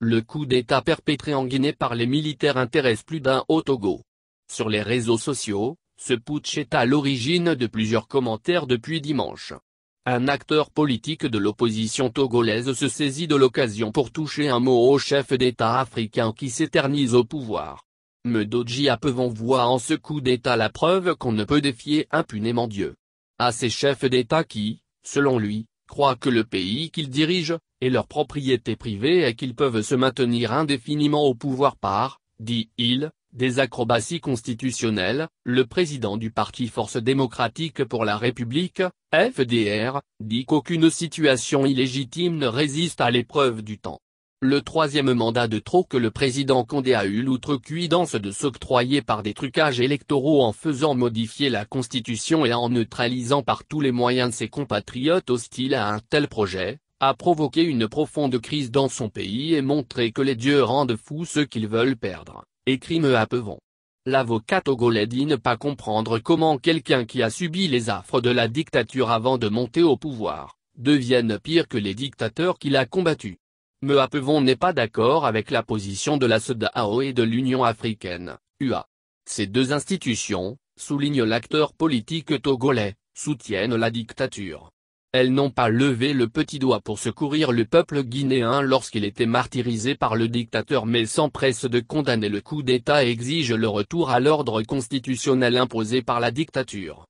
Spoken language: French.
Le coup d'État perpétré en Guinée par les militaires intéresse plus d'un au Togo. Sur les réseaux sociaux, ce putsch est à l'origine de plusieurs commentaires depuis dimanche. Un acteur politique de l'opposition togolaise se saisit de l'occasion pour toucher un mot au chef d'État africain qui s'éternise au pouvoir. Medoji Apevon voit en ce coup d'État la preuve qu'on ne peut défier impunément Dieu. À ces chefs d'État qui, selon lui, croient que le pays qu'ils dirigent, est leur propriété privée et qu'ils peuvent se maintenir indéfiniment au pouvoir par, dit-il, des acrobaties constitutionnelles, le président du parti Force démocratique pour la République, FDR, dit qu'aucune situation illégitime ne résiste à l'épreuve du temps. Le troisième mandat de trop que le président Condé a eu l'outrecuidance de s'octroyer par des trucages électoraux en faisant modifier la constitution et en neutralisant par tous les moyens ses compatriotes hostiles à un tel projet, a provoqué une profonde crise dans son pays et montré que les dieux rendent fous ceux qu'ils veulent perdre, écrit Me Apevon. L'avocat togolais dit ne pas comprendre comment quelqu'un qui a subi les affres de la dictature avant de monter au pouvoir, devienne pire que les dictateurs qu'il a combattus. Meapevon n'est pas d'accord avec la position de la SEDAO et de l'Union africaine, UA. Ces deux institutions, souligne l'acteur politique togolais, soutiennent la dictature. Elles n'ont pas levé le petit doigt pour secourir le peuple guinéen lorsqu'il était martyrisé par le dictateur mais s'empressent de condamner le coup d'État et exigent le retour à l'ordre constitutionnel imposé par la dictature.